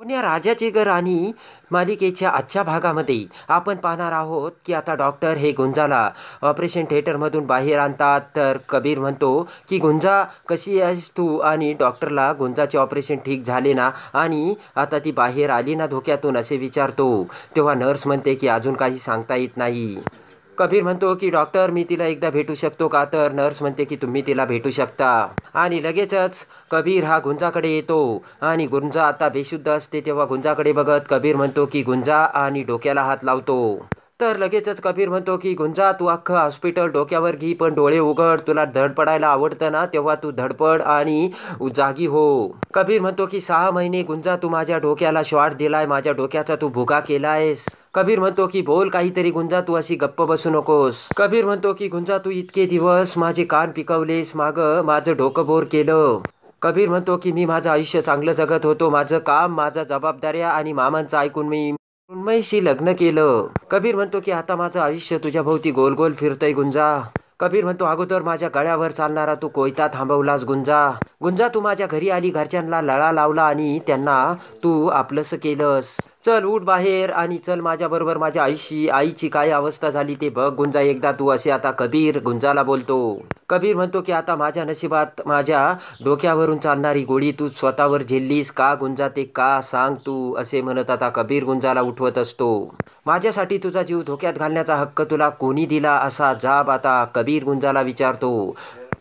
पुण्या राजाचे घर आणि मालिकेच्या आजच्या भागामध्ये आपण पाहणार आहोत की आता डॉक्टर हे गुंजाला ऑपरेशन थिएटरमधून बाहेर आणतात तर कबीर म्हणतो की गुंजा कशी आहेस तू आणि डॉक्टरला गुंजाचे ऑपरेशन ठीक झाले ना आणि आता ती बाहेर आली ना धोक्यातून असे विचारतो तेव्हा नर्स म्हणते की अजून काही सांगता येत नाही कबीर म्हणतो की डॉक्टर मी तिला एकदा भेटू शकतो का तर नर्स म्हणते की तुम्ही तिला भेटू शकता आणि लगेचच कबीर हा गुंजाकडे येतो आणि गुंजा आता बेशुद्ध असते तेव्हा गुंजाकडे बघत कबीर म्हणतो की गुंजा आणि डोक्याला हात लावतो तर लगेचच कबीर म्हणतो की गुंजा तू अख्खं हॉस्पिटल डोक्यावर घे पण डोळे उघड तुला धडपडायला आवडतं ना तेव्हा तू धडपड आणि जागी हो कबीर म्हणतो की सहा महिने गुंजा तू माझ्या डोक्याला शॉर्ट दिलाय माझ्या डोक्याचा तू भुगा केलायस कबीर म्हणतो की बोल काहीतरी गुंजा तू अशी गप्प बसू नकोस कबीर म्हणतो की गुंजा तू इतके दिवस माझे कान पिकवलेस माग माझं डोकं बोर केलं कबीर म्हणतो की मी माझं आयुष्य चांगलं जगत होतो माझं काम माझा जबाबदाऱ्या आणि मामांचं ऐकून मी उन्मयशी लग्न केलं कबीर म्हणतो की आता माझं आयुष्य तुझ्या भोवती गोल गोल फिरतंय गुंजा कबीर म्हणतो अगोदर माझ्या गळ्यावर चालणारा तू कोयता थांबवलास गुंजा गुंजा तू माझ्या घरी आली घरच्यांना लळा लावला आणि त्यांना तू आपलंसं केलंस चल उठ बाहेर आणि चल माझ्याबरोबर माझ्या आईशी आईची काय अवस्था झाली ते बघ गुंजा एकदा तू असे आता कबीर गुंजाला बोलतो कबीर म्हणतो की आता माझ्या नशिबात माझ्या डोक्यावरून चालणारी गोळी तू स्वतःवर झेललीस का गुंजा ते का सांग तू असे म्हणत आता कबीर गुंजाला उठवत असतो माझ्यासाठी तुझा जीव धोक्यात घालण्याचा हक्क तुला कोणी दिला असा जाब आता कबीर गुंजाला विचारतो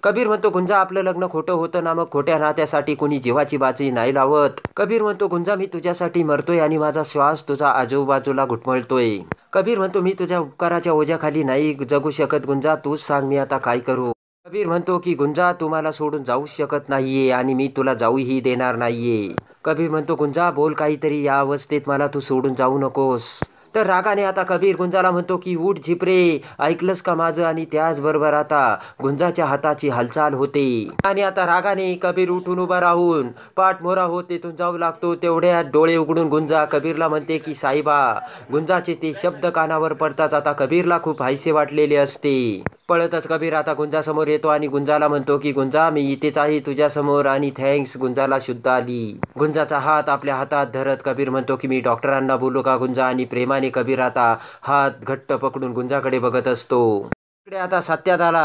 कबीर म्हणतो गुंजा आपलं लग्न खोटं होतं ना मग खोट्या नात्यासाठी कुणी जीवाची बाजी नाही लावत कबीर म्हणतो गुंजा मी तुझ्यासाठी मरतोय आणि माझा श्वास तुझा आजूबाजूला घुटमळतोय कबीर म्हणतो मी तुझ्या उपकाराच्या ओझ्याखाली नाही जगू शकत गुंजा तूच सांग मी आता काय करू कबीर म्हणतो की गुंजा तुम्हाला सोडून जाऊ शकत नाहीये आणि मी तुला जाऊही देणार नाहीये कबीर म्हणतो गुंजा बोल काहीतरी या अवस्थेत मला तू सोडून जाऊ नकोस तर रागाने आता कबीर गुंजाला म्हणतो की उठ झिपरे ऐकलस का माझं आणि त्याचबरोबर आता गुंजाच्या हाताची हालचाल होते आणि आता रागाने कबीर उठून उभा राहून पाठमोरा होत तिथून जाऊ लागतो तेवढ्या डोळे उघडून गुंजा कबीरला म्हणते की साईबा गुंजाचे ते शब्द कानावर पडताच आता कबीरला खूप हायसे वाटलेले असते पळतच कबीर आता गुंजासमोर येतो आणि गुंजाला म्हणतो की गुंजा मी इथेच आहे तुझ्यासमोर आणि थँक्स गुंजाला शुद्ध आली गुंजाचा हात आपल्या हातात धरत कबीर म्हणतो की मी डॉक्टरांना बोलू का गुंजा आणि प्रेमाने कबीर आता हात घट्ट पकडून गुंजाकडे बघत असतो आता सत्यादाला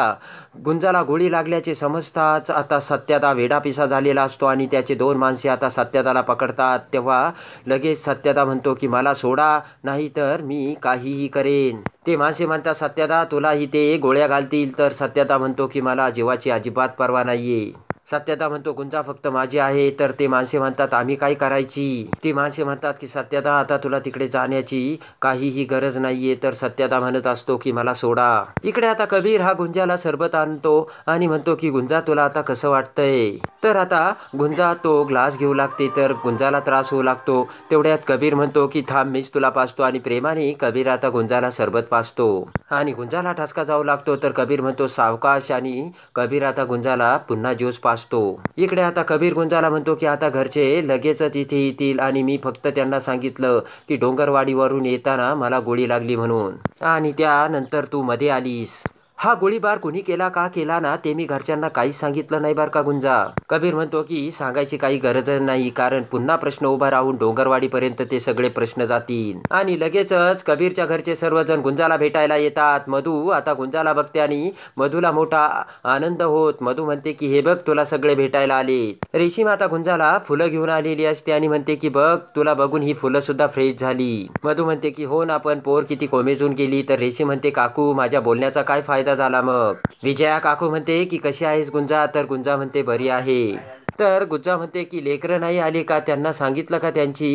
गुंजाला गोळी लागल्याचे समजताच आता सत्यादा वेडापिसा झालेला असतो आणि त्याचे दोन माणसे आता सत्यादाला पकडतात तेव्हा लगेच सत्यता म्हणतो की मला सोडा नाही तर मी काहीही करेन ते माणसे म्हणतात सत्यादा तुलाही ते गोळ्या घालतील तर सत्यता म्हणतो की मला जीवाची अजिबात परवा नाही आहे सत्यता म्हणतो गुंजा फक्त माझी आहे तर ते माणसे म्हणतात आम्ही काय करायची ते माणसे म्हणतात की सत्यता आता तुला तिकडे जाण्याची काहीही गरज नाहीये तर सत्यता म्हणत असतो की मला सोडा इकडे आता कबीर हा गुंजाला सरबत आणतो आणि म्हणतो की गुंजा तुला आता कसं वाटतंय तर आता गुंजा तो ग्लास घेऊ लागते तर गुंजाला त्रास होऊ लागतो तेवढ्यात कबीर म्हणतो की थांब मीच तुला पाचतो आणि प्रेमाने कबीर आता गुंजाला सरबत पाचतो आणि गुंजाला ठसका जाऊ लागतो तर कबीर म्हणतो सावकाश आणि कबीर आता गुंजाला पुन्हा ज्यूस पाच असतो इकडे आता कबीर गुंजाला म्हणतो की आता घरचे लगेचच इथे येतील आणि मी फक्त त्यांना सांगितलं की डोंगरवाडीवरून येताना मला गोळी लागली म्हणून आणि त्यानंतर तू मध्ये आलीस हा गोळीबार कोणी केला का केला ना ते मी घरच्यांना काहीच सांगितलं नाही बर का गुंजा कबीर म्हणतो की सांगायची काही गरज नाही कारण पुन्हा प्रश्न उभा राहून डोंगरवाडीपर्यंत ते सगळे प्रश्न जातील आणि लगेचच कबीरच्या घरचे सर्वजण गुंजाला भेटायला येतात मधू आता गुंजाला बघते आणि मधूला मोठा आनंद होत मधू म्हणते की हे बघ तुला सगळे भेटायला आले रेशीम आता गुंजाला फुलं घेऊन आलेली असते आणि म्हणते की बघ तुला बघून ही फुलं सुद्धा फ्रेश झाली मधू म्हणते की हो ना पण पोर किती कोमेजून गेली तर रेशीम म्हणते काकू माझ्या बोलण्याचा काय फायदा फायदा झाला मग विजया काकू म्हणते की कशी आहेस गुंजा तर गुंजा म्हणते बरी आहे तर गुज्जा म्हणते की लेकरं नाही आली का त्यांना सांगितलं का त्यांची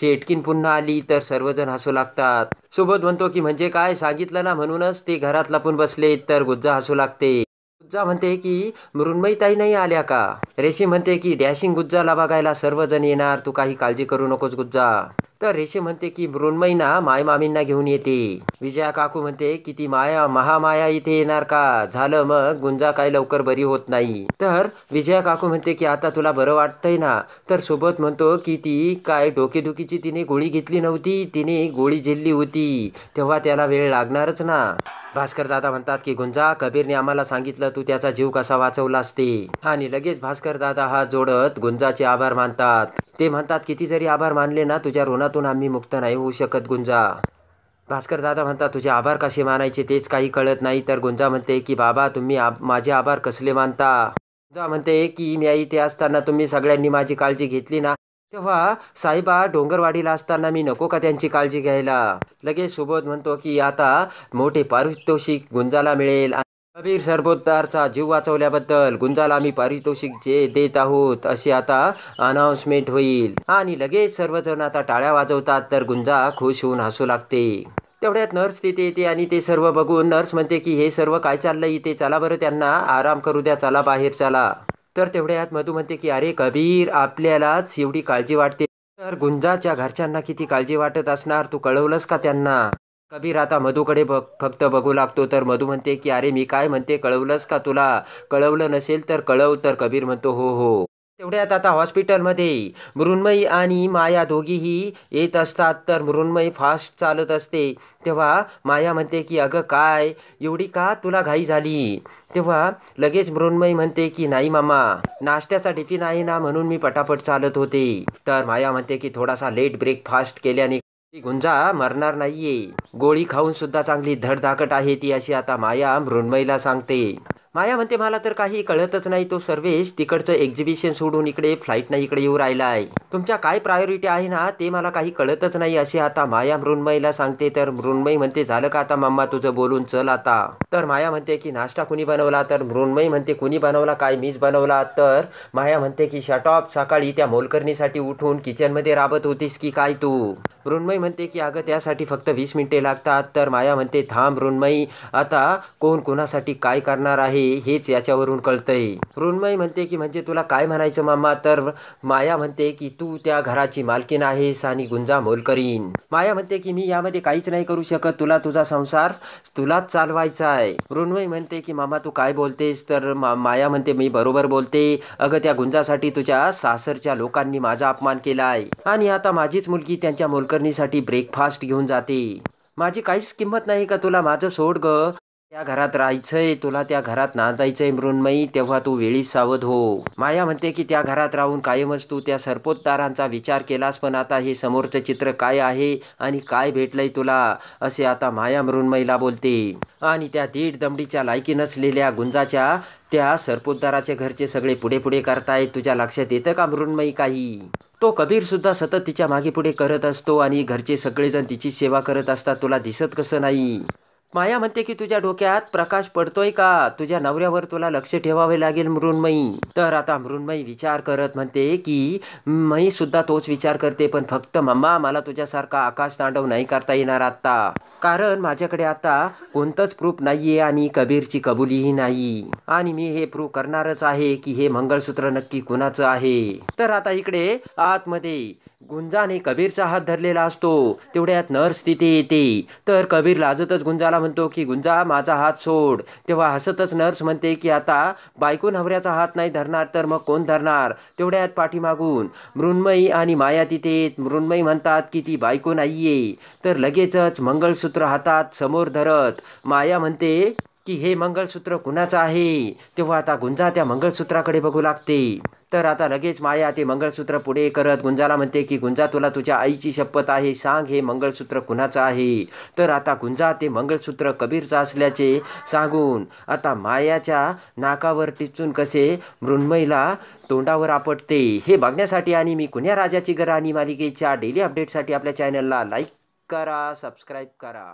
चेटकीन पुन्हा आली तर सर्वजण हसू लागतात सुबोध म्हणतो की म्हणजे काय सांगितलं ना म्हणूनच ते घरात लपून बसले तर गुज्जा हसू लागते गुज्जा म्हणते की मृण्मयी ताई नाही आल्या का रेशी म्हणते की डॅशिंग गुज्जाला बघायला सर्वजण येणार तू काही काळजी करू नकोस गुज्जा तर रेशी म्हणते की माय मामींना घेऊन येते विजया काकू म्हणते की ती माया महामाया इथे येणार का झालं मग गुंजा काय लवकर बरी होत नाही तर विजया काकू म्हणते की आता तुला बरं वाटतंय ना तर सोबत म्हणतो की ती काय डोकेदुखीची तिने गोळी घेतली नव्हती तिने गोळी झेलली होती तेव्हा त्याला वेळ लागणारच ना भास्कर दादा म्हणतात की गुंजा कबीरने आम्हाला सांगितलं तू त्याचा जीव कसा वाचवला असते आणि लगेच भास्कर भास्कर दादा हात जोडत गुंजाचे आभार मानतात ते म्हणतात किती जरी आभार मानले ना तुझ्या ऋणातून आम्ही मुक्त नाही होऊ शकत गुंजा भास्कर दादा म्हणतात तुझे आभार कसे मानायचे तेच काही कळत नाही तर गुंजा म्हणते की बाबा तुम्ही माझे आभार कसले मानता गुंजा म्हणते की मी ते असताना तुम्ही सगळ्यांनी माझी काळजी घेतली ना तेव्हा साहेबा डोंगरवाडीला असताना मी नको का त्यांची काळजी घ्यायला लगेच सुबोध म्हणतो की आता मोठे पारितोषिक गुंजाला मिळेल कबीर सरपोतदारचा जीव वाचवल्याबद्दल गुंजाला आम्ही पारितोषिक जे देत आहोत असे आता अनाऊन्समेंट होईल आणि लगेच सर्वजण आता टाळ्या वाजवतात तर गुंजा खुश होऊन हसू लागते तेवढ्यात नर्स तिथे येते आणि ते सर्व बघून नर्स म्हणते की हे सर्व काय चाललंय इथे चला बरं त्यांना आराम करू द्या चला बाहेर चला तर तेवढ्यात मधू म्हणते की अरे कबीर आपल्यालाच एवढी काळजी वाटते तर गुंजाच्या घरच्यांना किती काळजी वाटत असणार तू कळवलंस का त्यांना कबीर आता मधूकडे बघ फक्त बघू लागतो तर मधू म्हणते की अरे मी काय म्हणते कळवलंच का तुला कळवलं नसेल तर कळव तर कबीर म्हणतो हो हो तेवढ्यात आता हॉस्पिटलमध्ये मृण्मयी आणि माया दोघीही येत असतात तर मृण्मयी फास्ट चालत असते तेव्हा माया म्हणते की अगं काय एवढी का तुला घाई झाली तेव्हा लगेच मृण्मयी म्हणते की नाही मामा नाश्त्याचा टिफिन आहे ना म्हणून मी पटापट चालत होते तर माया म्हणते की थोडासा लेट ब्रेकफास्ट केल्याने ती गुंजा मरणार नाहीये गोळी खाऊन सुद्धा चांगली धडधाकट आहे ती अशी आता माया मृण्मयीला सांगते माया म्हणते मला तर काही कळतच नाही तो सर्वेश तिकडचं एक्झिबिशन सोडून इकडे फ्लाईट नाही इकडे येऊ राहिला आहे तुमच्या काय प्रायोरिटी आहे ना ते मला काही कळतच नाही असे आता माया मृन्मयीला सांगते तर मृन्मयी म्हणते झालं का आता मम्मा तुझं बोलून चल आता तर माया म्हणते की नाश्ता कुणी बनवला तर मृन्मयी म्हणते कुणी बनवला काय मीच बनवला तर माया म्हणते की शटॉप सकाळी त्या मोलकरणीसाठी उठून किचनमध्ये राबत होतीस की काय तू मृन्मयी म्हणते की अगं त्यासाठी फक्त वीस मिनिटे लागतात तर माया म्हणते थांब मृण्मयी आता कोण कोणासाठी काय करणार आहे हेच याच्यावरून कळतंय ऋण्मयी म्हणते की म्हणजे तुला काय म्हणायचं मामा तर माया म्हणते की तू त्या घराची मालकीन आहेस आणि मोल करीन माया म्हणते की मी यामध्ये काहीच नाही करू शकत तुला तुझा संसार तुलाच चालवायचा आहे ऋण्मयी म्हणते की मामा तू काय बोलतेस तर माया म्हणते मी बरोबर बोलते अगं त्या गुंजासाठी तुझ्या सासरच्या लोकांनी माझा अपमान केला आहे आणि आता माझीच मुलगी त्यांच्या मोलकरणीसाठी ब्रेकफास्ट घेऊन जाते माझी काहीच किंमत नाही का तुला माझं सोड ग त्या घरात राहायचंय तुला त्या घरात नांदायचंय मृण्मयी तेव्हा तू वेळी सावध हो माया म्हणते की त्या घरात राहून कायमच तू त्या सर्पोत्तारांचा विचार केलास पण आता हे समोरचं चित्र काय आहे आणि काय भेटलंय तुला असे आता माया मृण्मयीला बोलते आणि त्या दीड दमडीच्या लायकी नसलेल्या गुंजाच्या त्या सर्पोत्ताराच्या घरचे सगळे पुढे पुढे करतायत तुझ्या लक्षात येतं का मृण्मयी काही तो कबीर सुद्धा सतत तिच्या मागे पुढे करत असतो आणि घरचे सगळेजण तिची सेवा करत असतात तुला दिसत कसं नाही माया म्हणते की तुझ्या डोक्यात प्रकाश पडतोय का तुझ्या नवऱ्यावर तुला लक्ष ठेवावे लागेल मृण्मयी तर आता मृण्मयी विचार करत म्हणते की मी सुद्धा तोच विचार करते पण फक्त मम्मा मला तुझ्यासारखा आकाश तांडव नाही करता येणार आता कारण माझ्याकडे आता कोणतंच प्रूफ नाहीये आणि कबीरची कबुलीही नाही आणि मी हे प्रूफ करणारच आहे की हे मंगळसूत्र नक्की कुणाचं आहे तर आता इकडे आतमध्ये गुंजाने कबीरचा हात धरलेला असतो तेवढ्यात नर्स तिथे येते तर कबीर लाजतच गुंजाला म्हणतो की गुंजा माझा हात सोड तेव्हा हसतच नर्स म्हणते की आता बायको नवऱ्याचा हात नाही धरणार तर मग कोण धरणार तेवढ्यात पाठीमागून मृण्मयी आणि माया तिथे मृण्मयी म्हणतात की ती बायको नाहीये तर लगेचच मंगळसूत्र हातात समोर धरत माया म्हणते की हे मंगळसूत्र कुणाचं आहे तेव्हा आता गुंजा त्या मंगळसूत्राकडे बघू लागते तर आता लगेच माया ते मंगळसूत्र पुढे करत गुंजाला म्हणते की गुंजा तुला तुझ्या आईची शपथ आहे सांग हे मंगळसूत्र कुणाचं आहे तर आता गुंजा ते मंगळसूत्र कबीरचं असल्याचे सांगून आता मायाच्या नाकावर टिचून कसे मृण्मयला तोंडावर आपटते हे बघण्यासाठी आणि मी कुण्या राजाची घराणी मालिकेच्या डेली अपडेटसाठी आपल्या चॅनलला लाईक करा सबस्क्राईब करा